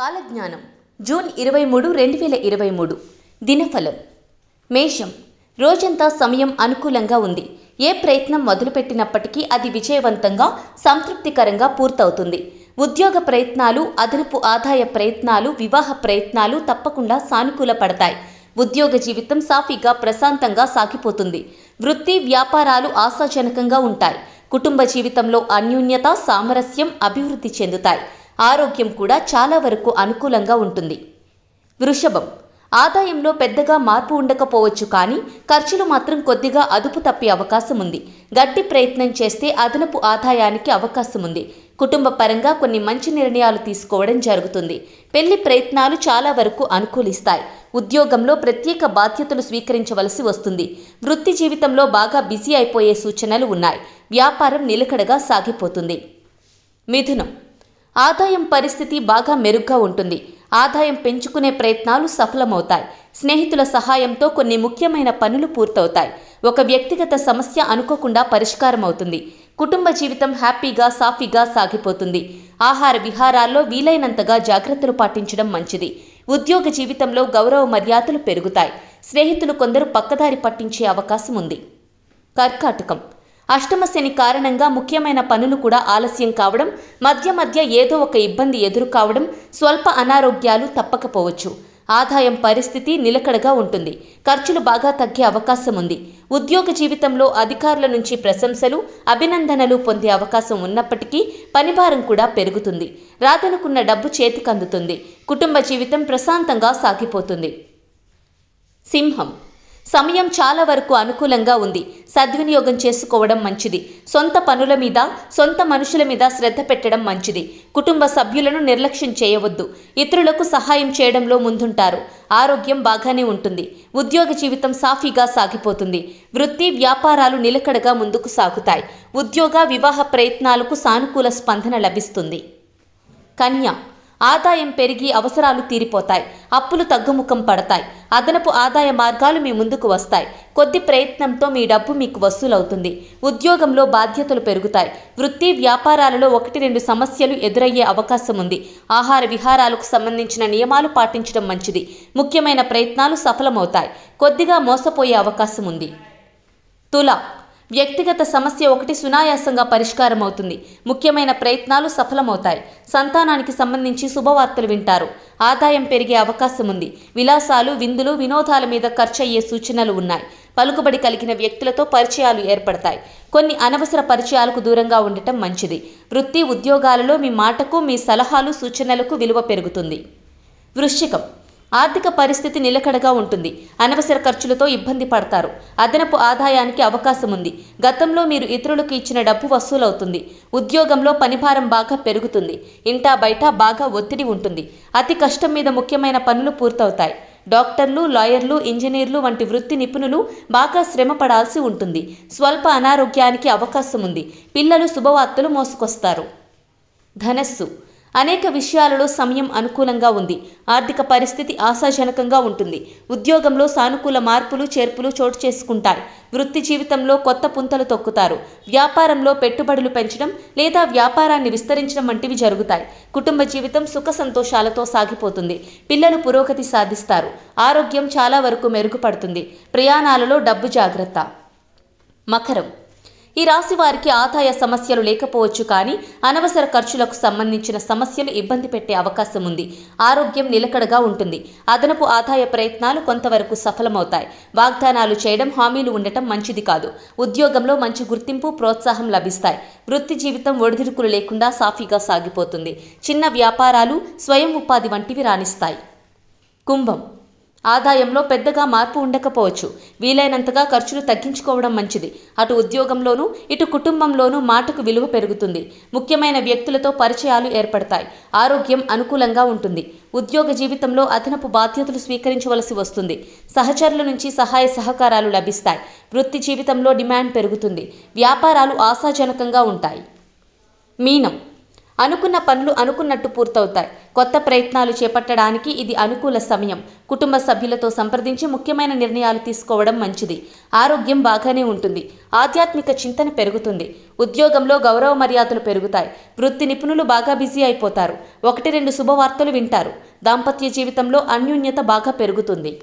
కాలజ్ఞానం జూన్ ఇరవై మూడు రెండు వేల ఇరవై మూడు దినఫలం మేషం రోజంతా సమయం అనుకూలంగా ఉంది ఏ ప్రయత్నం మొదలుపెట్టినప్పటికీ అది విజయవంతంగా సంతృప్తికరంగా పూర్తవుతుంది ఉద్యోగ ప్రయత్నాలు అదనపు ఆదాయ ప్రయత్నాలు వివాహ ప్రయత్నాలు తప్పకుండా సానుకూల పడతాయి ఉద్యోగ జీవితం సాఫీగా ప్రశాంతంగా సాగిపోతుంది వృత్తి వ్యాపారాలు ఆశాజనకంగా ఉంటాయి కుటుంబ జీవితంలో అన్యూన్యత సామరస్యం అభివృద్ధి చెందుతాయి ఆరోగ్యం కూడా చాలా వరకు అనుకూలంగా ఉంటుంది వృషభం ఆదాయంలో పెద్దగా మార్పు ఉండకపోవచ్చు కానీ ఖర్చులు మాత్రం కొద్దిగా అదుపు తప్పే అవకాశం ఉంది గట్టి ప్రయత్నం చేస్తే అదనపు ఆదాయానికి అవకాశం ఉంది కుటుంబ పరంగా కొన్ని మంచి నిర్ణయాలు తీసుకోవడం జరుగుతుంది పెళ్లి ప్రయత్నాలు చాలా వరకు అనుకూలిస్తాయి ఉద్యోగంలో ప్రత్యేక బాధ్యతలు స్వీకరించవలసి వస్తుంది వృత్తి జీవితంలో బాగా బిజీ అయిపోయే సూచనలు ఉన్నాయి వ్యాపారం నిలకడగా సాగిపోతుంది మిథునం ఆదాయం పరిస్థితి బాగా మెరుగ్గా ఉంటుంది ఆదాయం పెంచుకునే ప్రయత్నాలు సఫలమవుతాయి స్నేహితుల సహాయంతో కొన్ని ముఖ్యమైన పనులు పూర్తవుతాయి ఒక వ్యక్తిగత సమస్య అనుకోకుండా పరిష్కారం అవుతుంది కుటుంబ జీవితం హ్యాపీగా సాఫీగా సాగిపోతుంది ఆహార విహారాల్లో వీలైనంతగా జాగ్రత్తలు పాటించడం మంచిది ఉద్యోగ జీవితంలో గౌరవ మర్యాదలు పెరుగుతాయి స్నేహితులు కొందరు పక్కదారి పట్టించే అవకాశం ఉంది కర్కాటకం అష్టమ శని కారణంగా ముఖ్యమైన పనులు కూడా ఆలస్యం కావడం మధ్య మధ్య ఏదో ఒక ఇబ్బంది ఎదురు కావడం స్వల్ప అనారోగ్యాలు తప్పకపోవచ్చు ఆదాయం పరిస్థితి నిలకడగా ఉంటుంది ఖర్చులు బాగా తగ్గే అవకాశం ఉంది ఉద్యోగ జీవితంలో అధికారుల నుంచి ప్రశంసలు అభినందనలు పొందే అవకాశం ఉన్నప్పటికీ పనిభారం కూడా పెరుగుతుంది రాదనుకున్న డబ్బు చేతికందుతుంది కుటుంబ జీవితం ప్రశాంతంగా సాగిపోతుంది సింహం సమయం చాలా వరకు అనుకూలంగా ఉంది సద్వినియోగం చేసుకోవడం మంచిది సొంత పనుల మీద సొంత మనుషుల మీద శ్రద్ధ పెట్టడం మంచిది కుటుంబ సభ్యులను నిర్లక్ష్యం చేయవద్దు ఇతరులకు సహాయం చేయడంలో ముందుంటారు ఆరోగ్యం బాగానే ఉంటుంది ఉద్యోగ జీవితం సాఫీగా సాగిపోతుంది వృత్తి వ్యాపారాలు నిలకడగా ముందుకు సాగుతాయి ఉద్యోగ వివాహ ప్రయత్నాలకు సానుకూల స్పందన లభిస్తుంది కన్య ఆదాయం పెరిగి అవసరాలు తీరిపోతాయి అప్పులు తగ్గుముఖం పడతాయి అదనపు ఆదాయ మార్గాలు మీ ముందుకు వస్తాయి కొద్ది ప్రయత్నంతో మీ డబ్బు మీకు వసూలవుతుంది ఉద్యోగంలో బాధ్యతలు పెరుగుతాయి వృత్తి వ్యాపారాలలో ఒకటి రెండు సమస్యలు ఎదురయ్యే అవకాశం ఉంది ఆహార విహారాలకు సంబంధించిన నియమాలు పాటించడం మంచిది ముఖ్యమైన ప్రయత్నాలు సఫలమవుతాయి కొద్దిగా మోసపోయే అవకాశం ఉంది తుల వ్యక్తిగత సమస్య ఒకటి సునాయాసంగా పరిష్కారం అవుతుంది ముఖ్యమైన ప్రయత్నాలు సఫలమవుతాయి సంతానానికి సంబంధించి శుభవార్తలు వింటారు ఆదాయం పెరిగే అవకాశం ఉంది విలాసాలు విందులు వినోదాల మీద ఖర్చు అయ్యే సూచనలు ఉన్నాయి పలుకుబడి కలిగిన వ్యక్తులతో పరిచయాలు ఏర్పడతాయి కొన్ని అనవసర పరిచయాలకు దూరంగా ఉండటం మంచిది వృత్తి ఉద్యోగాలలో మీ మాటకు మీ సలహాలు సూచనలకు విలువ పెరుగుతుంది వృశ్చికం ఆర్థిక పరిస్థితి నిలకడగా ఉంటుంది అనవసర ఖర్చులతో ఇబ్బంది పడతారు అదనపు ఆదాయానికి అవకాశం ఉంది గతంలో మీరు ఇతరులకు ఇచ్చిన డబ్బు వసూలవుతుంది ఉద్యోగంలో పనిభారం బాగా పెరుగుతుంది ఇంటా బయట బాగా ఒత్తిడి ఉంటుంది అతి కష్టం మీద ముఖ్యమైన పనులు పూర్తవుతాయి డాక్టర్లు లాయర్లు ఇంజనీర్లు వంటి వృత్తి నిపుణులు బాగా శ్రమ పడాల్సి ఉంటుంది స్వల్ప అనారోగ్యానికి అవకాశం ఉంది పిల్లలు శుభవార్తలు మోసుకొస్తారు ధనస్సు అనేక విషయాలలో సమయం అనుకూలంగా ఉంది ఆర్థిక పరిస్థితి ఆశాజనకంగా ఉంటుంది ఉద్యోగంలో సానుకూల మార్పులు చేర్పులు చోటు చేసుకుంటాయి వృత్తి జీవితంలో కొత్త పుంతలు తొక్కుతారు వ్యాపారంలో పెట్టుబడులు పెంచడం లేదా వ్యాపారాన్ని విస్తరించడం వంటివి జరుగుతాయి కుటుంబ జీవితం సుఖ సంతోషాలతో సాగిపోతుంది పిల్లలు పురోగతి సాధిస్తారు ఆరోగ్యం చాలా వరకు మెరుగుపడుతుంది ప్రయాణాలలో డబ్బు జాగ్రత్త మకరం ఈ రాశి వారికి ఆదాయ సమస్యలు లేకపోవచ్చు కానీ అనవసర ఖర్చులకు సంబంధించిన సమస్యలు ఇబ్బంది పెట్టే అవకాశం ఉంది ఆరోగ్యం నిలకడగా ఉంటుంది అదనపు ఆదాయ ప్రయత్నాలు కొంతవరకు సఫలమవుతాయి వాగ్దానాలు చేయడం హామీలు ఉండటం మంచిది కాదు ఉద్యోగంలో మంచి గుర్తింపు ప్రోత్సాహం లభిస్తాయి వృత్తి జీవితం ఒడిదుడుకులు లేకుండా సాఫీగా సాగిపోతుంది చిన్న వ్యాపారాలు స్వయం ఉపాధి వంటివి రాణిస్తాయి కుంభం ఆదాయంలో పెద్దగా మార్పు ఉండకపోవచ్చు వీలైనంతగా ఖర్చులు తగ్గించుకోవడం మంచిది అటు ఉద్యోగంలోనూ ఇటు కుటుంబంలోనూ మాటకు విలువ పెరుగుతుంది ముఖ్యమైన వ్యక్తులతో పరిచయాలు ఏర్పడతాయి ఆరోగ్యం అనుకూలంగా ఉంటుంది ఉద్యోగ జీవితంలో అదనపు బాధ్యతలు స్వీకరించవలసి వస్తుంది సహచరుల నుంచి సహాయ సహకారాలు లభిస్తాయి వృత్తి జీవితంలో డిమాండ్ పెరుగుతుంది వ్యాపారాలు ఆశాజనకంగా ఉంటాయి మీనం అనుకున్న పనులు అనుకున్నట్టు పూర్తవుతాయి కొత్త ప్రయత్నాలు చేపట్టడానికి ఇది అనుకూల సమయం కుటుంబ సభ్యులతో సంప్రదించి ముఖ్యమైన నిర్ణయాలు తీసుకోవడం మంచిది ఆరోగ్యం బాగానే ఉంటుంది ఆధ్యాత్మిక చింతన పెరుగుతుంది ఉద్యోగంలో గౌరవ మర్యాదలు పెరుగుతాయి వృత్తి నిపుణులు బాగా బిజీ అయిపోతారు ఒకటి రెండు శుభవార్తలు వింటారు దాంపత్య జీవితంలో అన్యూన్యత బాగా పెరుగుతుంది